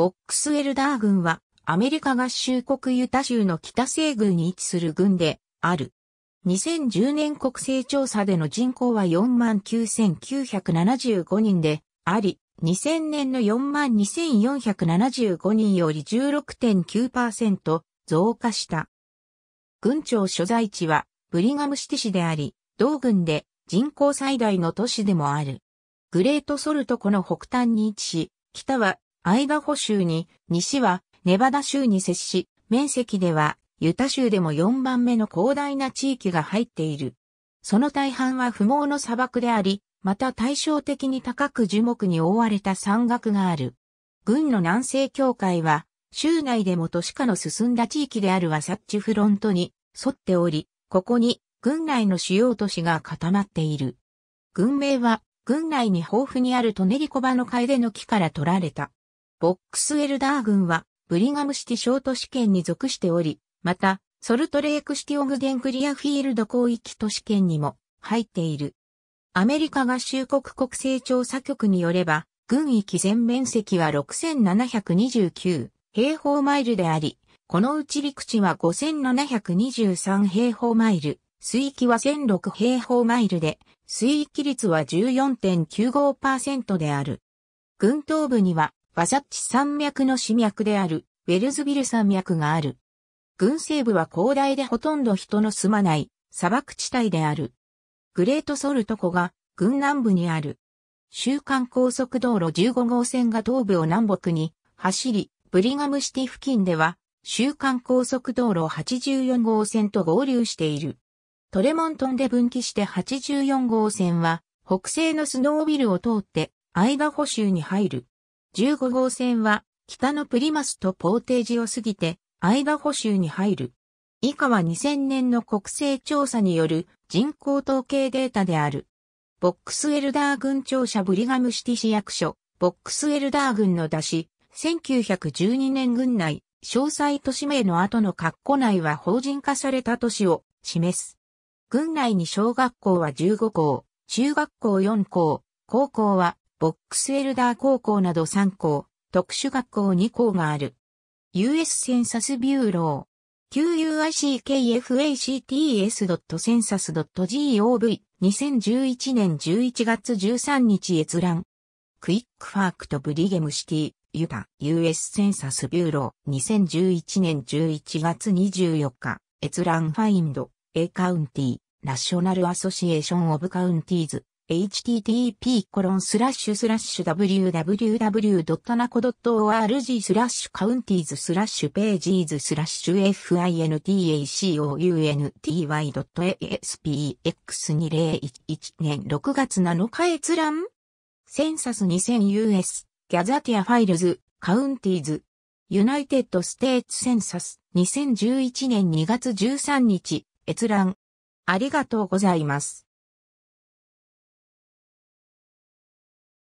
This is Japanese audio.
ボックスウェルダー軍は、アメリカ合衆国ユタ州の北西軍に位置する軍である。2010年国勢調査での人口は49,975人であり、2000年の42,475人より16.9%増加した。軍庁所在地はブリガムシティ市であり、同軍で人口最大の都市でもある。グレートソルト湖の北端に位置し、北はアイダホ州に、西はネバダ州に接し、面積ではユタ州でも4番目の広大な地域が入っている。その大半は不毛の砂漠であり、また対照的に高く樹木に覆われた山岳がある。軍の南西境界は、州内でも都市化の進んだ地域であるワサッチフロントに沿っており、ここに軍内の主要都市が固まっている。軍名は、軍内に豊富にあるトネリコバの楓の木から取られた。ボックスエルダー軍は、ブリガムシティショート市圏に属しており、また、ソルトレークシティオグデンクリアフィールド広域都市圏にも入っている。アメリカ合衆国国勢調査局によれば、軍域全面積は6729平方マイルであり、このうち陸地は5723平方マイル、水域は1006平方マイルで、水域率は14.95%である。軍東部にはバザッチ山脈の主脈であるウェルズビル山脈がある。軍西部は広大でほとんど人の住まない砂漠地帯である。グレートソルト湖が軍南部にある。週間高速道路15号線が東部を南北に走り、ブリガムシティ付近では週間高速道路84号線と合流している。トレモントンで分岐して84号線は北西のスノービルを通ってアイダホ州に入る。15号線は北のプリマスとポーテージを過ぎてアイダホ州に入る。以下は2000年の国勢調査による人口統計データである。ボックスエルダー郡庁舎ブリガムシティ市役所、ボックスエルダー郡の出し、1912年郡内、詳細都市名の後の括弧内は法人化された都市を示す。郡内に小学校は15校、中学校4校、高校はボックスエルダー高校など3校、特殊学校2校がある。US センサスビューロー。QUICKFACTS.census.gov 2011年11月13日閲覧。クイックファークとブリゲムシティ、ユタ、US センサスビューロー2011年11月24日、閲覧ファインド、A カウンティ、ナショナルアソシエーションオブカウンティーズ。http://www.naco.org スラッシュカウンティーズスラッシュページーズスラッシュ fintacounty.aspx2011 年6月7日閲覧センサス 2000US ギャザティアファイルズカウンティーズユナイテッドステーツセンサス2011年2月13日閲覧ありがとうございます。